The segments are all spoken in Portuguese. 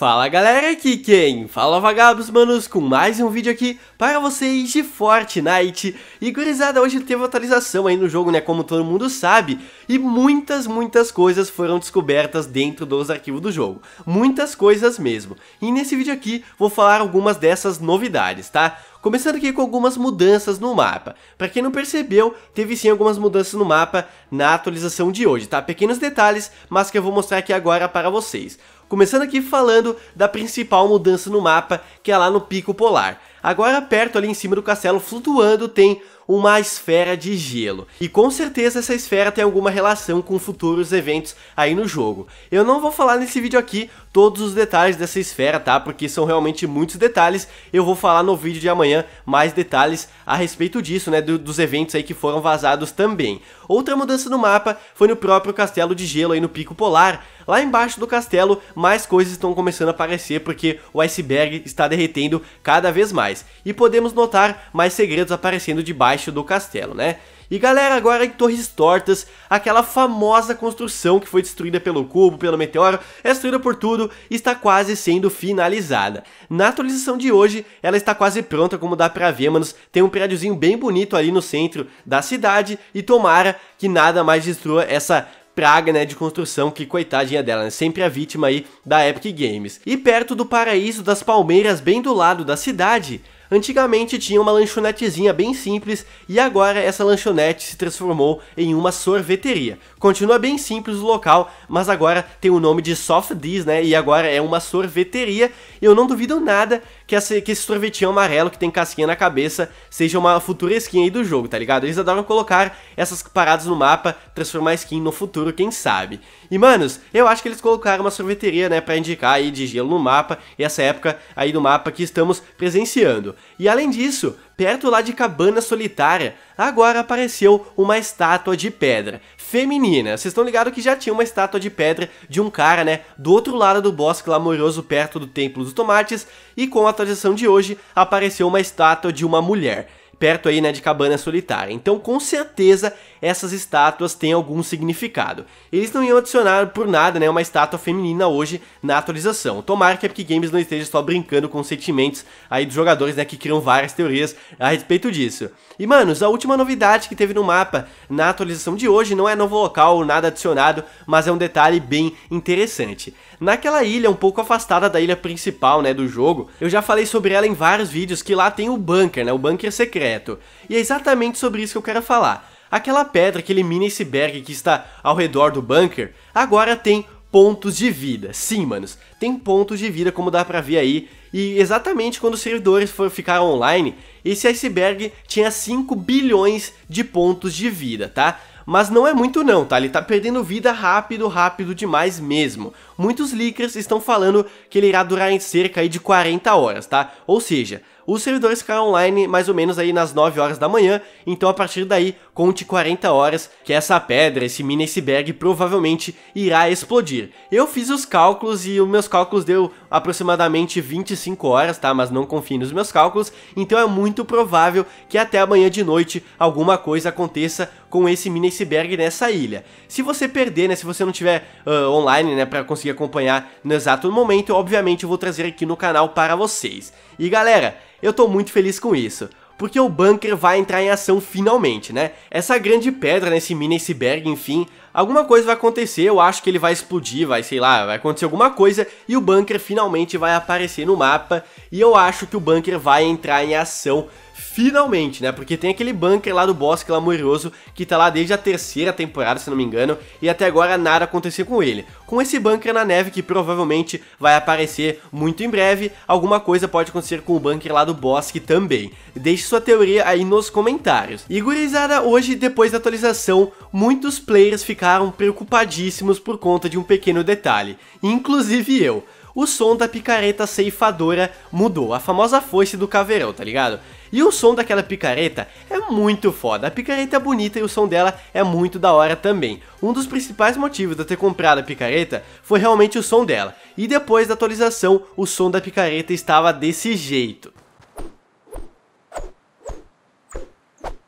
Fala galera, aqui quem? Fala vagabos manos, com mais um vídeo aqui para vocês de Fortnite E gurizada, hoje teve atualização aí no jogo, né, como todo mundo sabe E muitas, muitas coisas foram descobertas dentro dos arquivos do jogo Muitas coisas mesmo E nesse vídeo aqui vou falar algumas dessas novidades, tá? Começando aqui com algumas mudanças no mapa. Para quem não percebeu, teve sim algumas mudanças no mapa na atualização de hoje, tá? Pequenos detalhes, mas que eu vou mostrar aqui agora para vocês. Começando aqui falando da principal mudança no mapa, que é lá no Pico Polar. Agora, perto ali em cima do castelo, flutuando, tem uma esfera de gelo. E com certeza essa esfera tem alguma relação com futuros eventos aí no jogo. Eu não vou falar nesse vídeo aqui todos os detalhes dessa esfera, tá? Porque são realmente muitos detalhes. Eu vou falar no vídeo de amanhã mais detalhes a respeito disso, né? Do, dos eventos aí que foram vazados também. Outra mudança no mapa foi no próprio castelo de gelo aí no Pico Polar. Lá embaixo do castelo, mais coisas estão começando a aparecer porque o iceberg está derretendo cada vez mais e podemos notar mais segredos aparecendo debaixo do castelo, né? E galera, agora em Torres Tortas, aquela famosa construção que foi destruída pelo cubo, pelo meteoro, é destruída por tudo está quase sendo finalizada. Na atualização de hoje, ela está quase pronta, como dá pra ver, manos. Tem um prédiozinho bem bonito ali no centro da cidade e tomara que nada mais destrua essa praga, né, de construção, que coitadinha dela, né, sempre a vítima aí da Epic Games. E perto do paraíso das palmeiras, bem do lado da cidade, Antigamente tinha uma lanchonetezinha bem simples e agora essa lanchonete se transformou em uma sorveteria. Continua bem simples o local, mas agora tem o nome de Soft Dis, né? E agora é uma sorveteria. Eu não duvido nada que, essa, que esse sorvetinho amarelo que tem casquinha na cabeça seja uma futura skin aí do jogo, tá ligado? Eles adoram colocar essas paradas no mapa, transformar skin no futuro, quem sabe. E manos, eu acho que eles colocaram uma sorveteria, né, para indicar aí de gelo no mapa, e essa época aí do mapa que estamos presenciando. E além disso, perto lá de Cabana Solitária, agora apareceu uma estátua de pedra feminina. Vocês estão ligados que já tinha uma estátua de pedra de um cara, né, do outro lado do bosque lamorioso perto do Templo dos Tomates, e com a atualização de hoje apareceu uma estátua de uma mulher perto aí, né, de Cabana Solitária. Então, com certeza, essas estátuas têm algum significado. Eles não iam adicionar por nada, né, uma estátua feminina hoje na atualização. Tomara que a Epic Games não esteja só brincando com sentimentos aí dos jogadores, né, que criam várias teorias a respeito disso. E, manos, a última novidade que teve no mapa na atualização de hoje não é novo local ou nada adicionado, mas é um detalhe bem interessante. Naquela ilha um pouco afastada da ilha principal, né, do jogo, eu já falei sobre ela em vários vídeos que lá tem o bunker, né, o bunker secreto direto. E é exatamente sobre isso que eu quero falar. Aquela pedra que elimina esse berg que está ao redor do bunker, agora tem pontos de vida. Sim, manos, tem pontos de vida como dá pra ver aí. E exatamente quando os servidores foram ficar online, esse iceberg tinha 5 bilhões de pontos de vida, tá? Mas não é muito não, tá? Ele tá perdendo vida rápido, rápido demais mesmo. Muitos leakers estão falando que ele irá durar em cerca aí de 40 horas, tá? Ou seja, os servidores ficaram online mais ou menos aí nas 9 horas da manhã, então a partir daí conte 40 horas que essa pedra, esse mini iceberg provavelmente irá explodir. Eu fiz os cálculos e os meus cálculos deu aproximadamente 25 horas, tá? Mas não confie nos meus cálculos, então é muito provável que até amanhã de noite alguma coisa aconteça com esse mini iceberg nessa ilha. Se você perder, né, se você não tiver uh, online, né, para conseguir acompanhar no exato momento, obviamente eu vou trazer aqui no canal para vocês. E galera, eu tô muito feliz com isso porque o bunker vai entrar em ação finalmente, né? Essa grande pedra nesse mini iceberg, enfim, alguma coisa vai acontecer, eu acho que ele vai explodir, vai, sei lá, vai acontecer alguma coisa e o bunker finalmente vai aparecer no mapa e eu acho que o bunker vai entrar em ação finalmente, né? Porque tem aquele bunker lá do boss clamorioso que tá lá desde a terceira temporada, se não me engano, e até agora nada aconteceu com ele. Com esse bunker na neve que provavelmente vai aparecer muito em breve, alguma coisa pode acontecer com o bunker lá do Bosque também. Deixe sua teoria aí nos comentários. E gurizada, hoje, depois da atualização, muitos players ficaram preocupadíssimos por conta de um pequeno detalhe, inclusive eu o som da picareta ceifadora mudou, a famosa foice do caveirão, tá ligado? E o som daquela picareta é muito foda. A picareta é bonita e o som dela é muito da hora também. Um dos principais motivos de eu ter comprado a picareta foi realmente o som dela. E depois da atualização, o som da picareta estava desse jeito.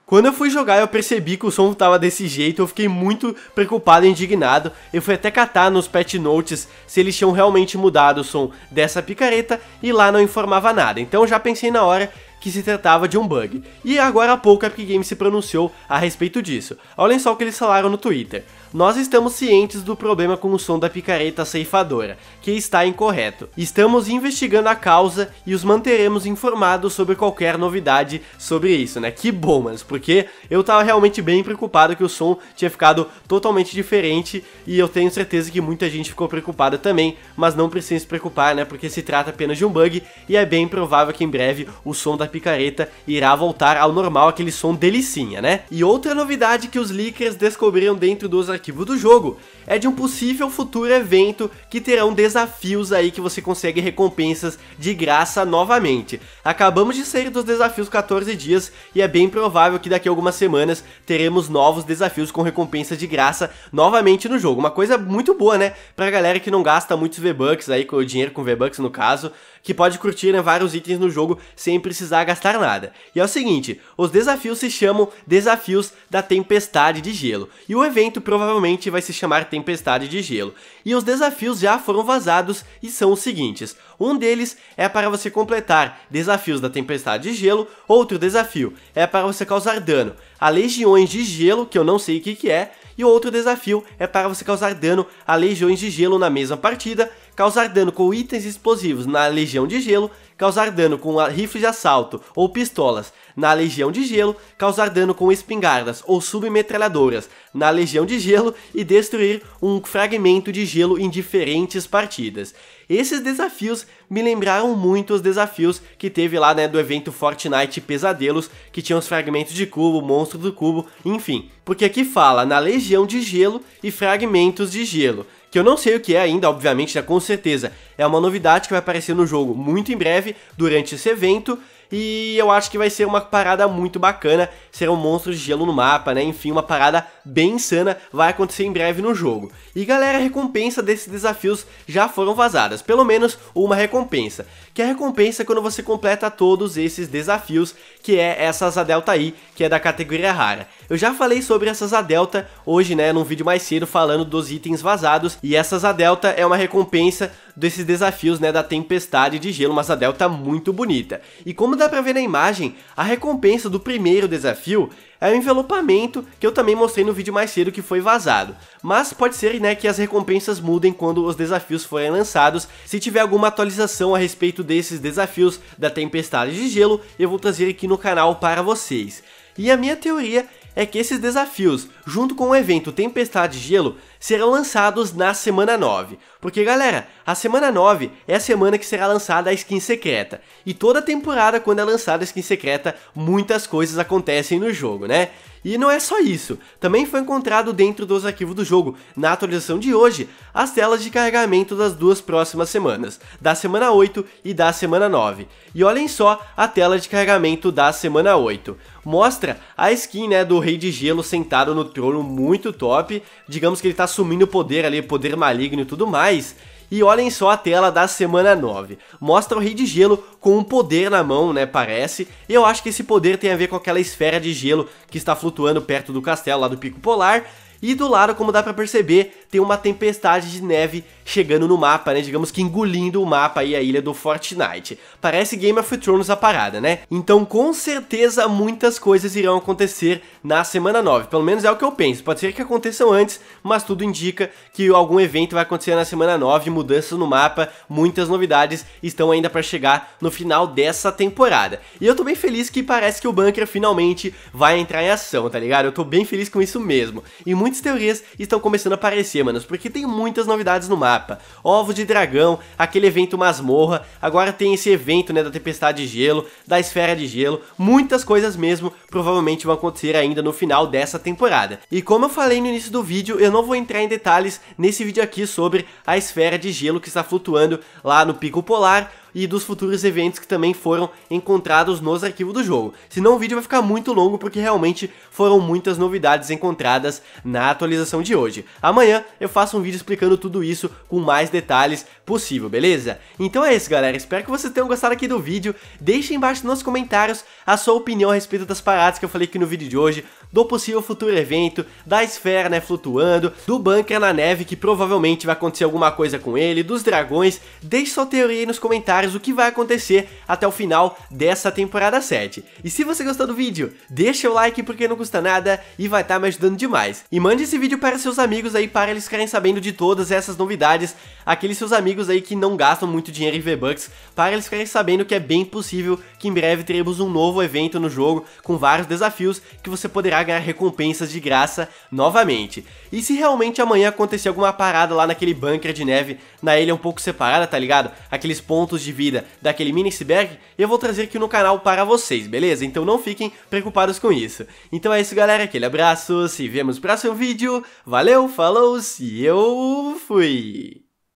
Quando eu fui jogar, eu percebi que o som tava desse jeito, eu fiquei muito preocupado e indignado. Eu fui até catar nos patch notes se eles tinham realmente mudado o som dessa picareta e lá não informava nada. Então eu já pensei na hora que se tratava de um bug. E agora há pouco a Epic Games se pronunciou a respeito disso. Olhem só o que eles falaram no Twitter. Nós estamos cientes do problema com o som da picareta ceifadora, que está incorreto. Estamos investigando a causa e os manteremos informados sobre qualquer novidade sobre isso, né? Que bom, mas porque eu tava realmente bem preocupado que o som tinha ficado totalmente diferente e eu tenho certeza que muita gente ficou preocupada também, mas não precisa se preocupar, né? Porque se trata apenas de um bug e é bem provável que em breve o som da picareta irá voltar ao normal, aquele som delicinha, né? E outra novidade que os leakers descobriram dentro dos arquivos arquivo do jogo é de um possível futuro evento que terão desafios aí que você consegue recompensas de graça novamente. Acabamos de sair dos desafios 14 dias e é bem provável que daqui a algumas semanas teremos novos desafios com recompensas de graça novamente no jogo. Uma coisa muito boa, né? Pra galera que não gasta muitos V-Bucks aí, com dinheiro com V-Bucks no caso, que pode curtir né, vários itens no jogo sem precisar gastar nada. E é o seguinte, os desafios se chamam Desafios da Tempestade de Gelo. E o evento provavelmente vai se chamar tempestade de gelo. E os desafios já foram vazados e são os seguintes. Um deles é para você completar desafios da tempestade de gelo, outro desafio é para você causar dano a legiões de gelo, que eu não sei o que, que é, e outro desafio é para você causar dano a legiões de gelo na mesma partida, causar dano com itens explosivos na Legião de Gelo, causar dano com rifles de assalto ou pistolas na Legião de Gelo, causar dano com espingardas ou submetralhadoras na Legião de Gelo e destruir um fragmento de gelo em diferentes partidas. Esses desafios me lembraram muito os desafios que teve lá né, do evento Fortnite Pesadelos, que tinha os fragmentos de cubo, monstro do cubo, enfim. Porque aqui fala na Legião de Gelo e fragmentos de gelo que eu não sei o que é ainda, obviamente, né, com certeza. É uma novidade que vai aparecer no jogo muito em breve durante esse evento e eu acho que vai ser uma parada muito bacana. Serão monstros de gelo no mapa, né? Enfim, uma parada bem insana vai acontecer em breve no jogo. E galera, a recompensa desses desafios já foram vazadas. Pelo menos uma recompensa. Que é a recompensa é quando você completa todos esses desafios, que é essa asa delta I, que é da categoria rara. Eu já falei sobre essa asa delta hoje, né? Num vídeo mais cedo falando dos itens vazados. E essa asa delta é uma recompensa desses desafios né, da tempestade de gelo, mas a Delta tá muito bonita. E como dá pra ver na imagem, a recompensa do primeiro desafio é o envelopamento que eu também mostrei no vídeo mais cedo que foi vazado. Mas pode ser né, que as recompensas mudem quando os desafios forem lançados. Se tiver alguma atualização a respeito desses desafios da tempestade de gelo, eu vou trazer aqui no canal para vocês. E a minha teoria é que esses desafios, junto com o evento Tempestade de Gelo, serão lançados na semana 9. Porque galera, a semana 9 é a semana que será lançada a skin secreta. E toda temporada quando é lançada a skin secreta, muitas coisas acontecem no jogo, né? E não é só isso, também foi encontrado dentro dos arquivos do jogo, na atualização de hoje, as telas de carregamento das duas próximas semanas, da semana 8 e da semana 9. E olhem só a tela de carregamento da semana 8. Mostra a skin né, do Rei de Gelo sentado no trono, muito top. Digamos que ele está assumindo o poder ali, poder maligno e tudo mais. E olhem só a tela da semana 9. Mostra o Rei de Gelo com um poder na mão, né, parece. E eu acho que esse poder tem a ver com aquela esfera de gelo que está flutuando perto do castelo lá do Pico Polar. E do lado, como dá pra perceber, tem uma tempestade de neve chegando no mapa, né? Digamos que engolindo o mapa e a ilha do Fortnite. Parece Game of Thrones a parada, né? Então, com certeza, muitas coisas irão acontecer na semana 9. Pelo menos é o que eu penso. Pode ser que aconteçam antes, mas tudo indica que algum evento vai acontecer na semana 9, mudanças no mapa, muitas novidades estão ainda para chegar no final dessa temporada. E eu tô bem feliz que parece que o Bunker finalmente vai entrar em ação, tá ligado? Eu tô bem feliz com isso mesmo. E muito muitas teorias estão começando a aparecer, manos, porque tem muitas novidades no mapa. Ovos de dragão, aquele evento masmorra, agora tem esse evento, né, da tempestade de gelo, da esfera de gelo, muitas coisas mesmo provavelmente vão acontecer ainda no final dessa temporada. E como eu falei no início do vídeo, eu não vou entrar em detalhes nesse vídeo aqui sobre a esfera de gelo que está flutuando lá no Pico Polar, e dos futuros eventos que também foram encontrados nos arquivos do jogo. Senão o vídeo vai ficar muito longo porque realmente foram muitas novidades encontradas na atualização de hoje. Amanhã eu faço um vídeo explicando tudo isso com mais detalhes possível, beleza? Então é isso galera, espero que vocês tenham gostado aqui do vídeo, deixe embaixo nos comentários a sua opinião a respeito das paradas que eu falei aqui no vídeo de hoje, do possível futuro evento, da esfera né, flutuando, do bunker na neve que provavelmente vai acontecer alguma coisa com ele, dos dragões, deixe sua teoria aí nos comentários comentários o que vai acontecer até o final dessa temporada 7. E se você gostou do vídeo, deixa o like porque não custa nada e vai estar tá me ajudando demais. E mande esse vídeo para seus amigos aí para eles ficarem sabendo de todas essas novidades, aqueles seus amigos aí que não gastam muito dinheiro em V-Bucks, para eles ficarem sabendo que é bem possível que em breve teremos um novo evento no jogo com vários desafios que você poderá ganhar recompensas de graça novamente. E se realmente amanhã acontecer alguma parada lá naquele bunker de neve, na ilha um pouco separada, tá ligado? Aqueles pontos de de vida daquele mini iceberg, eu vou trazer aqui no canal para vocês, beleza? Então não fiquem preocupados com isso. Então é isso, galera. Aquele abraço, se vemos no próximo vídeo. Valeu, falou, se eu fui!